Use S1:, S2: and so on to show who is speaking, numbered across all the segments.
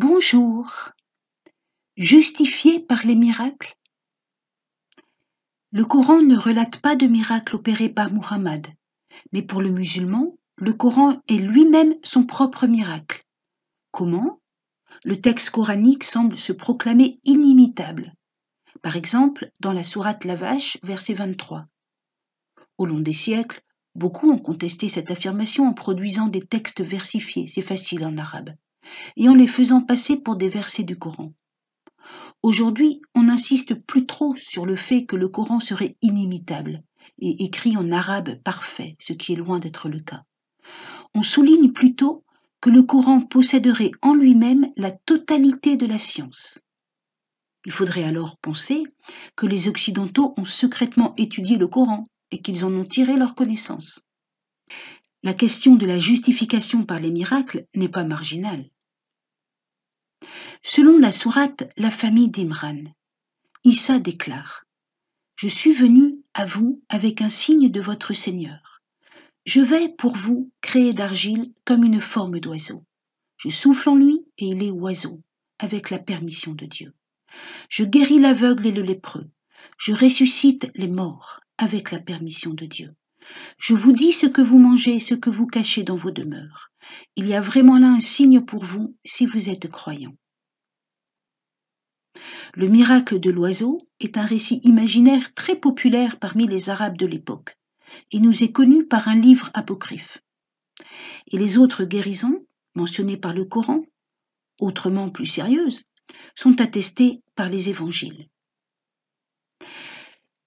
S1: Bonjour. Justifié par les miracles Le Coran ne relate pas de miracles opérés par Muhammad, mais pour le musulman, le Coran est lui-même son propre miracle. Comment Le texte coranique semble se proclamer inimitable. Par exemple, dans la sourate La Vache, verset 23. Au long des siècles, beaucoup ont contesté cette affirmation en produisant des textes versifiés, c'est facile en arabe et en les faisant passer pour des versets du Coran. Aujourd'hui, on n'insiste plus trop sur le fait que le Coran serait inimitable et écrit en arabe parfait, ce qui est loin d'être le cas. On souligne plutôt que le Coran posséderait en lui-même la totalité de la science. Il faudrait alors penser que les Occidentaux ont secrètement étudié le Coran et qu'ils en ont tiré leur connaissance. La question de la justification par les miracles n'est pas marginale. Selon la sourate, la famille d'Imran, Issa déclare Je suis venu à vous avec un signe de votre Seigneur. Je vais pour vous créer d'argile comme une forme d'oiseau. Je souffle en lui et il est oiseau, avec la permission de Dieu. Je guéris l'aveugle et le lépreux. Je ressuscite les morts, avec la permission de Dieu. Je vous dis ce que vous mangez et ce que vous cachez dans vos demeures. Il y a vraiment là un signe pour vous si vous êtes croyant. Le miracle de l'oiseau est un récit imaginaire très populaire parmi les Arabes de l'époque et nous est connu par un livre apocryphe. Et les autres guérisons, mentionnées par le Coran, autrement plus sérieuses, sont attestées par les évangiles.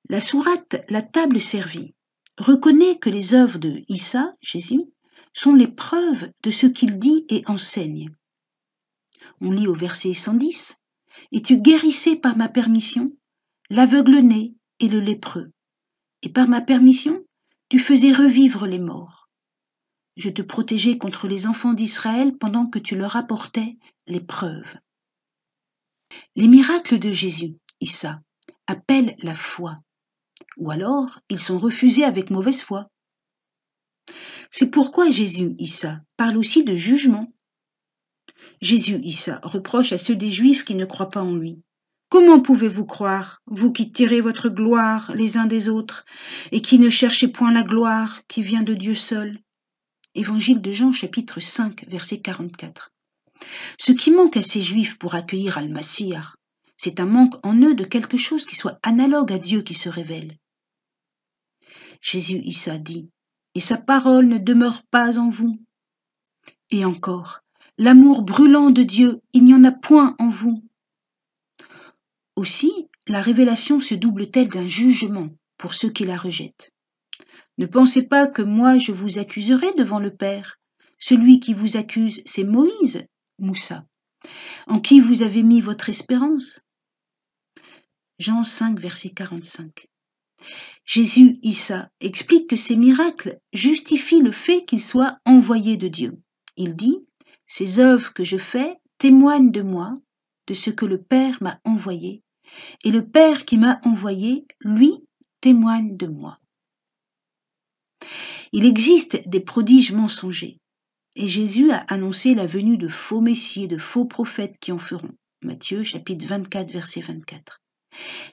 S1: La sourate La table servie Reconnais que les œuvres de Issa, Jésus, sont les preuves de ce qu'il dit et enseigne. On lit au verset 110 Et tu guérissais par ma permission l'aveugle-né et le lépreux, et par ma permission tu faisais revivre les morts. Je te protégeais contre les enfants d'Israël pendant que tu leur apportais les preuves. Les miracles de Jésus, Issa, appellent la foi, ou alors ils sont refusés avec mauvaise foi. C'est pourquoi Jésus Issa parle aussi de jugement. Jésus Issa reproche à ceux des Juifs qui ne croient pas en lui. Comment pouvez-vous croire, vous qui tirez votre gloire les uns des autres, et qui ne cherchez point la gloire qui vient de Dieu seul Évangile de Jean chapitre 5 verset 44. Ce qui manque à ces Juifs pour accueillir al c'est un manque en eux de quelque chose qui soit analogue à Dieu qui se révèle jésus issa dit, et sa parole ne demeure pas en vous. Et encore, l'amour brûlant de Dieu, il n'y en a point en vous. Aussi, la révélation se double-t-elle d'un jugement pour ceux qui la rejettent. Ne pensez pas que moi je vous accuserai devant le Père. Celui qui vous accuse, c'est Moïse, Moussa, en qui vous avez mis votre espérance. Jean 5, verset 45. Jésus Issa explique que ces miracles justifient le fait qu'il soit envoyé de Dieu. Il dit Ces œuvres que je fais témoignent de moi, de ce que le Père m'a envoyé, et le Père qui m'a envoyé, lui, témoigne de moi. Il existe des prodiges mensongers, et Jésus a annoncé la venue de faux messiers, de faux prophètes qui en feront. Matthieu chapitre 24, verset 24.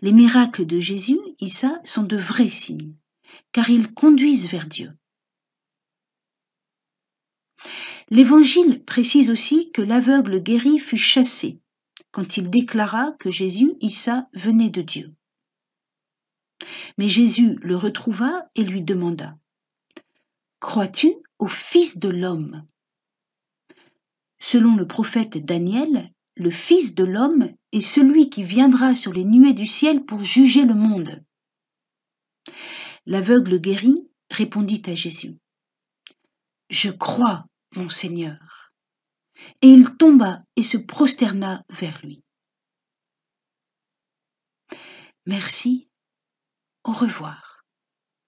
S1: Les miracles de Jésus, Issa sont de vrais signes, car ils conduisent vers Dieu. L'Évangile précise aussi que l'aveugle guéri fut chassé quand il déclara que Jésus, Issa, venait de Dieu. Mais Jésus le retrouva et lui demanda Crois-tu au Fils de l'homme Selon le prophète Daniel, le Fils de l'homme et celui qui viendra sur les nuées du ciel pour juger le monde. L'aveugle guéri répondit à Jésus, Je crois, mon Seigneur. Et il tomba et se prosterna vers lui. Merci, au revoir,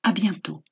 S1: à bientôt.